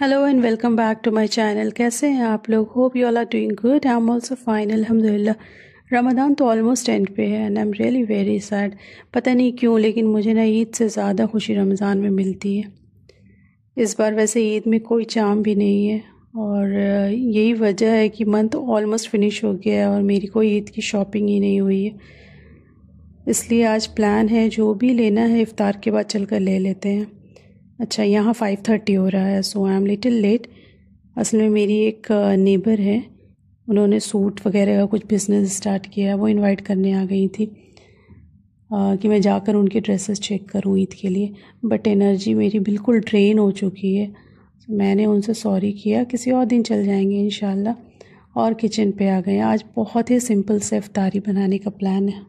hello and welcome back to my channel कैसे हैं आप लोग hope you all are doing good I am also fine अलहमदिल्ला Ramadan तो ऑलमोस्ट एंड पे है and I am really very sad पता नहीं क्यों लेकिन मुझे ना ईद से ज़्यादा खुशी रमज़ान में मिलती है इस बार वैसे ईद में कोई चाम भी नहीं है और यही वजह है कि मंथ ऑलमोस्ट फिनिश हो गया है और मेरी कोई ईद की शॉपिंग ही नहीं हुई है इसलिए आज प्लान है जो भी लेना है इफ़ार के बाद चल कर ले लेते हैं अच्छा यहाँ फाइव थर्टी हो रहा है so I am little late असल में मेरी एक नेबर है उन्होंने सूट वगैरह का कुछ बिज़नेस स्टार्ट किया है वो इनवाइट करने आ गई थी आ, कि मैं जाकर उनके ड्रेसेस चेक करूँ ईद के लिए बट एनर्जी मेरी बिल्कुल ड्रेन हो चुकी है मैंने उनसे सॉरी किया किसी और दिन चल जाएंगे इन और किचन पे आ गए आज बहुत ही सिंपल से अफ्तारी बनाने का प्लान है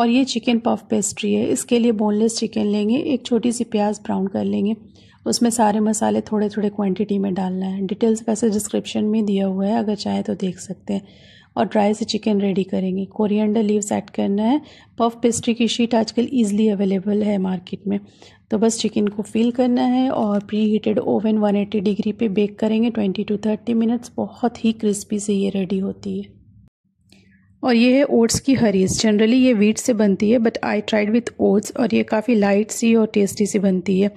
और ये चिकन पफ पेस्ट्री है इसके लिए बोनलेस चिकन लेंगे एक छोटी सी प्याज ब्राउन कर लेंगे उसमें सारे मसाले थोड़े थोड़े क्वांटिटी में डालना है डिटेल्स वैसे डिस्क्रिप्शन में दिया हुआ है अगर चाहे तो देख सकते हैं और ड्राई से चिकन रेडी करेंगे कोरिएंडर लीव्स ऐड करना है पफ पेस्ट्री की शीट आजकल इजीली अवेलेबल है मार्केट में तो बस चिकन को फिल करना है और प्री हीटेड ओवन 180 डिग्री पे बेक करेंगे 20 टू 30 मिनट्स बहुत ही क्रिस्पी से ये रेडी होती है और ये है ओट्स की हरीज जनरली ये वीट से बनती है but I tried with oats और ये काफ़ी लाइट सी और टेस्टी सी बनती है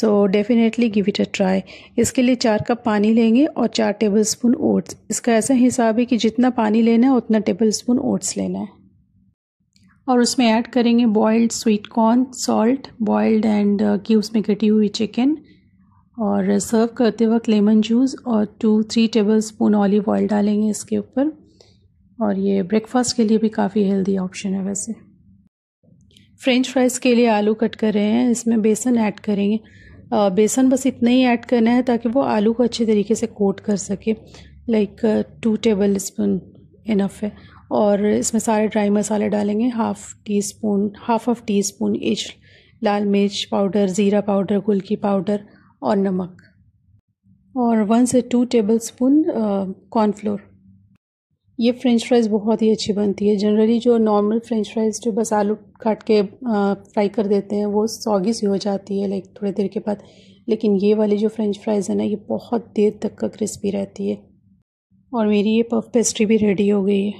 so definitely give it a try इसके लिए चार कप पानी लेंगे और चार टेबल स्पून ओट्स इसका ऐसा हिसाब है कि जितना पानी लेना है उतना टेबल स्पून ओट्स लेना है और उसमें ऐड करेंगे boiled sweet corn salt boiled and cubes में कटी हुई चिकन और सर्व करते वक्त लेमन जूस और two three tablespoon olive oil डालेंगे इसके ऊपर और ये ब्रेकफास्ट के लिए भी काफ़ी हेल्दी ऑप्शन है वैसे फ्रेंच फ्राइज़ के लिए आलू कट कर रहे हैं इसमें बेसन ऐड करेंगे बेसन बस इतना ही ऐड करना है ताकि वो आलू को अच्छे तरीके से कोट कर सके like two tablespoon enough है और इसमें सारे ड्राई मसाले डालेंगे half teaspoon half of teaspoon each लाल मिर्च पाउडर ज़ीरा पाउडर गुलकी पाउडर और नमक और वन से टू टेबल स्पून कॉर्नफ्लोर ये फ़्रेंच फ्राइज़ बहुत ही अच्छी बनती है जनरली जो नॉर्मल फ़्रेंच फ्राइज़ जो बस आलू काट के फ्राई कर देते हैं वो सॉगी सी हो जाती है लाइक थोड़ी देर के बाद लेकिन ये वाली जो फ़्रेंच फ्राइज़ है ना ये बहुत देर तक का क्रिस्पी रहती है और मेरी ये पफ पेस्ट्री भी रेडी हो गई है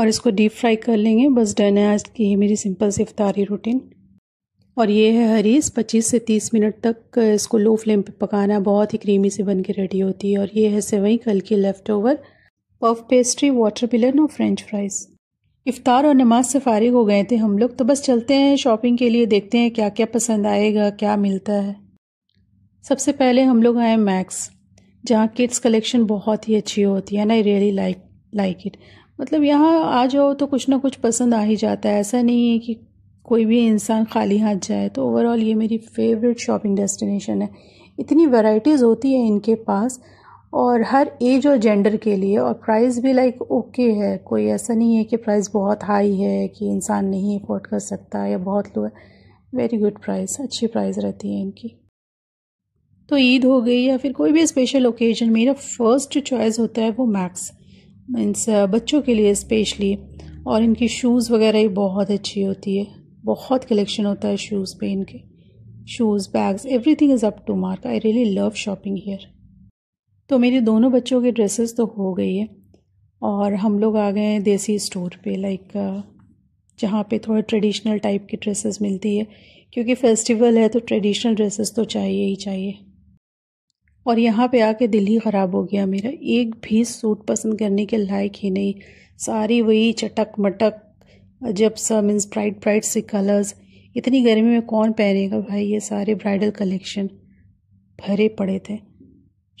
और इसको डीप फ्राई कर लेंगे बस डन है आज की मेरी सिंपल सी इफ्तारी रूटीन और ये है हरीस पच्चीस से तीस मिनट तक इसको लो फ्लेम पे पकाना बहुत ही क्रीमी से बन के रेडी होती है और ये है सेवई कल की leftover puff pastry water पिलन और फ्रेंच फ्राइज़ इफ़ार और नमाज से फारिग हो गए थे हम लोग तो बस चलते हैं शॉपिंग के लिए देखते हैं क्या क्या पसंद आएगा क्या मिलता है सबसे पहले हम लोग आए मैक्स जहाँ किड्स कलेक्शन बहुत ही अच्छी होती है ना I really like like it मतलब यहाँ आ जाओ तो कुछ ना कुछ पसंद आ ही जाता है ऐसा नहीं है कि कोई भी इंसान खाली हाथ जाए तो ओवरऑल ये मेरी फेवरेट शॉपिंग डेस्टिनेशन है इतनी वैरायटीज़ होती है इनके पास और हर एज और जेंडर के लिए और प्राइस भी लाइक ओके है कोई ऐसा नहीं है कि प्राइस बहुत हाई है कि इंसान नहीं अफोर्ड कर सकता या बहुत लो है वेरी गुड प्राइस अच्छी प्राइस रहती है इनकी तो ईद हो गई या फिर कोई भी स्पेशल ओकेजन मेरा फर्स्ट चॉइस होता है वो मैक्स मीन्स uh, बच्चों के लिए स्पेशली और इनकी शूज़ वगैरह ही बहुत अच्छी होती है बहुत कलेक्शन होता है शूज़ पे इनके shoes bags everything is up to mark I really love shopping here तो मेरे दोनों बच्चों के ड्रेसेस तो हो गई है और हम लोग आ गए हैं देसी स्टोर पे लाइक जहाँ पे थोड़े ट्रेडिशनल टाइप की ड्रेसेस मिलती है क्योंकि फेस्टिवल है तो ट्रेडिशनल ड्रेसेस तो चाहिए ही चाहिए और यहाँ पे आके दिल ही ख़राब हो गया मेरा एक भी सूट पसंद करने के लायक ही नहीं सारी वही चटक मटक अजब सा मीन्स ब्राइट ब्राइट से कलर्स इतनी गर्मी में कौन पहनेगा भाई ये सारे ब्राइडल कलेक्शन भरे पड़े थे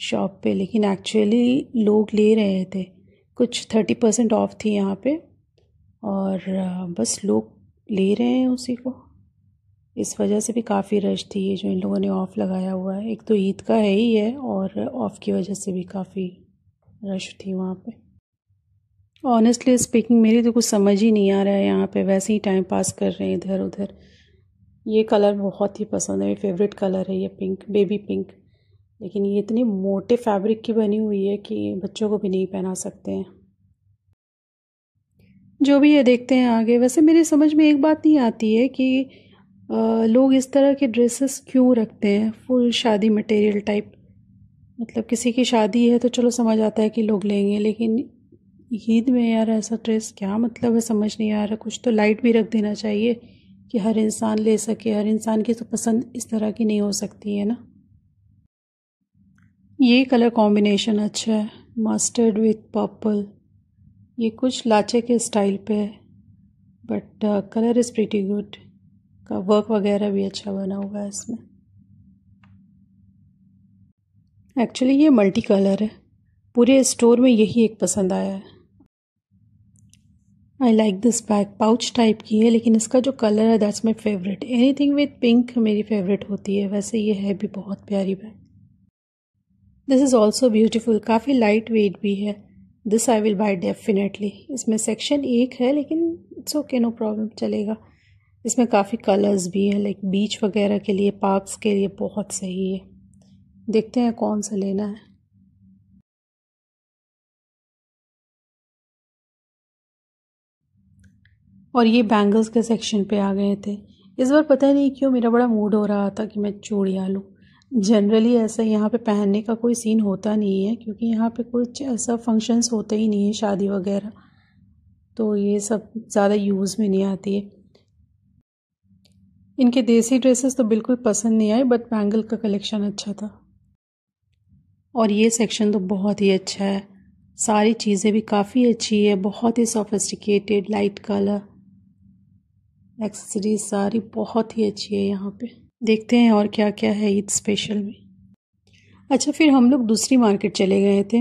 शॉप पे लेकिन एक्चुअली लोग ले रहे थे कुछ थर्टी परसेंट ऑफ थी यहाँ पे और बस लोग ले रहे हैं उसी को इस वजह से भी काफ़ी रश थी ये जो इन लोगों ने ऑफ़ लगाया हुआ है एक तो ईद का है ही है और ऑफ़ की वजह से भी काफ़ी रश थी वहाँ पे ऑनेस्टली स्पीकिंग मेरी तो कुछ समझ ही नहीं आ रहा है यहाँ पे वैसे ही टाइम पास कर रहे हैं इधर उधर ये कलर बहुत ही पसंद है मेरी फेवरेट कलर है ये पिंक बेबी पिंक लेकिन ये इतनी मोटे फैब्रिक की बनी हुई है कि बच्चों को भी नहीं पहना सकते हैं जो भी ये देखते हैं आगे वैसे मेरे समझ में एक बात नहीं आती है कि लोग इस तरह के ड्रेसेस क्यों रखते हैं फुल शादी मटेरियल टाइप मतलब किसी की शादी है तो चलो समझ आता है कि लोग लेंगे लेकिन ईद में यार ऐसा ड्रेस क्या मतलब है समझ नहीं आ रहा कुछ तो लाइट भी रख देना चाहिए कि हर इंसान ले सके हर इंसान की तो पसंद इस तरह की नहीं हो सकती है ना ये कलर कॉम्बिनेशन अच्छा है मस्टर्ड विथ पर्पल ये कुछ लाचे के स्टाइल पे है but colour is pretty good का वर्क वगैरह भी अच्छा बना हुआ है इसमें एक्चुअली ये मल्टी कलर है पूरे स्टोर में यही एक पसंद आया है I like this bag pouch type की है लेकिन इसका जो कलर है that's my favourite anything with pink मेरी फेवरेट होती है वैसे ये है भी बहुत प्यारी bag this is also beautiful काफ़ी लाइट वेट भी है this I will buy definitely इसमें सेक्शन एक है लेकिन इट्स ओके नो प्रॉब्लम चलेगा इसमें काफ़ी कलर्स भी हैं लाइक बीच वगैरह के लिए पार्कस के लिए बहुत सही है देखते हैं कौन सा लेना है और ये बैंगल्स के सेक्शन पे आ गए थे इस बार पता नहीं क्यों मेरा बड़ा मूड हो रहा था कि मैं चूड़ियाँ लूँ जनरली ऐसा यहाँ पे पहनने का कोई सीन होता नहीं है क्योंकि यहाँ पे कुछ ऐसा फंक्शंस होते ही नहीं है शादी वगैरह तो ये सब ज़्यादा यूज़ में नहीं आती है इनके देसी ड्रेसेस तो बिल्कुल पसंद नहीं आए बट बैंगल का कलेक्शन अच्छा था और ये सेक्शन तो बहुत ही अच्छा है सारी चीज़ें भी काफ़ी अच्छी है बहुत ही सोफिस्टिकेटेड लाइट कलर एक्सेसरीज सारी बहुत ही अच्छी है यहाँ पर देखते हैं और क्या क्या है ईद स्पेशल में अच्छा फिर हम लोग दूसरी मार्केट चले गए थे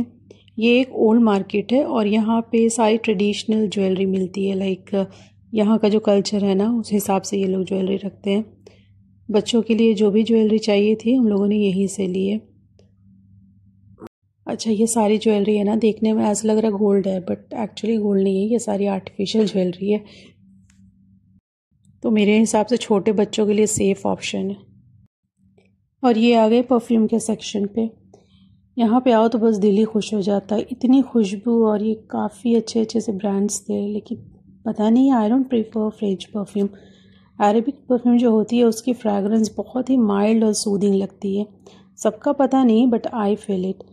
ये एक ओल्ड मार्केट है और यहाँ पे सारी ट्रेडिशनल ज्वेलरी मिलती है लाइक यहाँ का जो कल्चर है ना उस हिसाब से ये लोग ज्वेलरी रखते हैं बच्चों के लिए जो भी ज्वेलरी चाहिए थी हम लोगों ने यहीं से ली है अच्छा ये सारी ज्वेलरी है ना देखने में ऐसा लग रहा है गोल्ड है बट एक्चुअली गोल्ड नहीं है ये सारी आर्टिफिशियल ज्वेलरी है तो मेरे हिसाब से छोटे बच्चों के लिए सेफ़ ऑप्शन है और ये आ गए परफ्यूम के सेक्शन पे यहाँ पे आओ तो बस दिल ही खुश हो जाता है इतनी खुशबू और ये काफ़ी अच्छे अच्छे से ब्रांड्स थे लेकिन पता नहीं I don't prefer French perfume Arabic perfume जो होती है उसकी फ्रेगरेंस बहुत ही माइल्ड और सूदिंग लगती है सबका पता नहीं but I feel it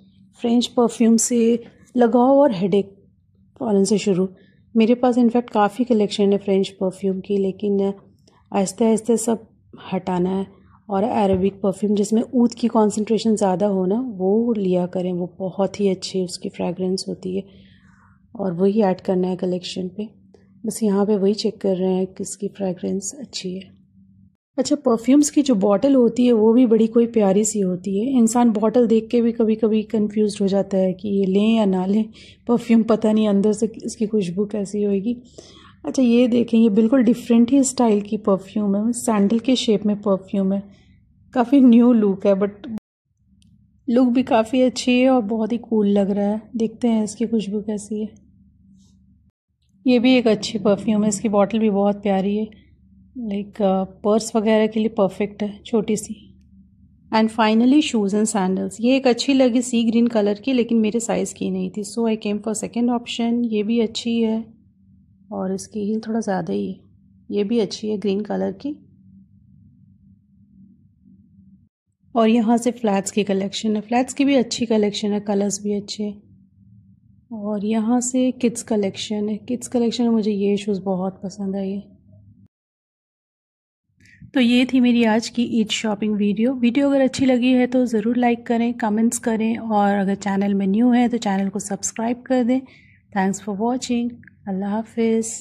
French perfume से लगाओ और हेडेक फॉलन से शुरू मेरे पास इनफैक्ट काफ़ी कलेक्शन है फ्रेंच परफ्यूम की लेकिन आहिस्ते आहिस्ते सब हटाना है और अरबिक परफ्यूम जिसमें ऊद की कॉन्सेंट्रेशन ज़्यादा हो ना वो लिया करें वो बहुत ही अच्छी उसकी फ्रेगरेंस होती है और वही ऐड करना है कलेक्शन पे बस यहाँ पे वही चेक कर रहे हैं कि इसकी फ्रेगरेंस अच्छी है अच्छा परफ्यूम्स की जो बॉटल होती है वो भी बड़ी कोई प्यारी सी होती है इंसान बॉटल देख के भी कभी कभी कंफ्यूज हो जाता है कि ये लें या ना लें परफ्यूम पता नहीं अंदर से इसकी खुशबू कैसी होएगी अच्छा ये देखें ये बिल्कुल डिफरेंट ही स्टाइल की परफ्यूम है सैंडल के शेप में परफ्यूम है काफ़ी न्यू लुक है बट लुक भी काफ़ी अच्छी है और बहुत ही कूल लग रहा है देखते हैं इसकी खुशबू कैसी है ये भी एक अच्छी परफ्यूम है इसकी बॉटल भी बहुत प्यारी है लाइक पर्स uh, वगैरह के लिए परफेक्ट है छोटी सी and finally shoes and sandals ये एक अच्छी लगी सी ग्रीन कलर की लेकिन मेरे साइज़ की नहीं थी so I came for second option ये भी अच्छी है और इसकी हील थोड़ा ज़्यादा ही है ये भी अच्छी है ग्रीन कलर की और यहाँ से फ्लैट्स की कलेक्शन है फ्लैट्स की भी अच्छी कलेक्शन है कलर्स भी अच्छे हैं और यहाँ से किड्स कलेक्शन है किड्स कलेक्शन में मुझे ये शूज़ बहुत पसंद आई है तो ये थी मेरी आज की ईद शॉपिंग वीडियो वीडियो अगर अच्छी लगी है तो ज़रूर लाइक करें कमेंट्स करें और अगर चैनल में न्यू है तो चैनल को सब्सक्राइब कर दें थैंक्स फॉर वॉचिंग अल्लाह हाफिज़